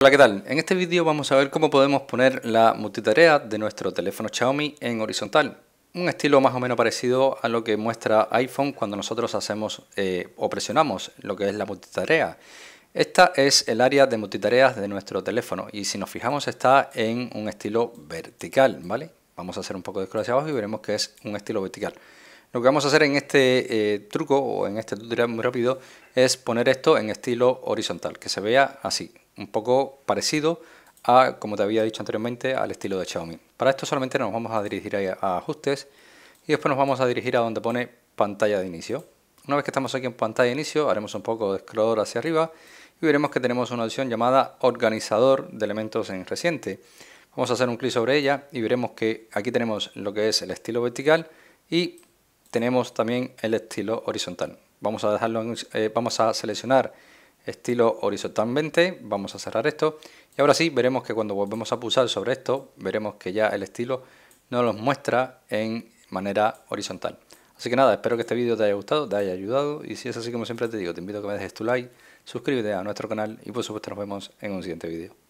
Hola, ¿qué tal? En este vídeo vamos a ver cómo podemos poner la multitarea de nuestro teléfono Xiaomi en horizontal. Un estilo más o menos parecido a lo que muestra iPhone cuando nosotros hacemos eh, o presionamos lo que es la multitarea. Esta es el área de multitareas de nuestro teléfono y si nos fijamos está en un estilo vertical, ¿vale? Vamos a hacer un poco de scroll hacia abajo y veremos que es un estilo vertical. Lo que vamos a hacer en este eh, truco o en este tutorial muy rápido es poner esto en estilo horizontal, que se vea así, un poco parecido a, como te había dicho anteriormente, al estilo de Xiaomi. Para esto solamente nos vamos a dirigir a, ajustes y después nos vamos a dirigir a donde pone pantalla de inicio. Una vez que estamos aquí en pantalla de inicio, haremos un poco de scroll hacia arriba y veremos que tenemos una opción llamada organizador de elementos en reciente. Vamos a hacer un clic sobre ella y veremos que aquí tenemos lo que es el estilo vertical y tenemos también el estilo horizontal. Vamos a, dejarlo eh, vamos a seleccionar estilo horizontalmente, vamos a cerrar esto y ahora sí veremos que cuando volvemos a pulsar sobre esto veremos que ya el estilo nos lo muestra en manera horizontal. Así que nada, espero que este vídeo te haya gustado, te haya ayudado y si es así como siempre te digo, te invito a que me dejes tu like, suscríbete a nuestro canal y por supuesto nos vemos en un siguiente vídeo.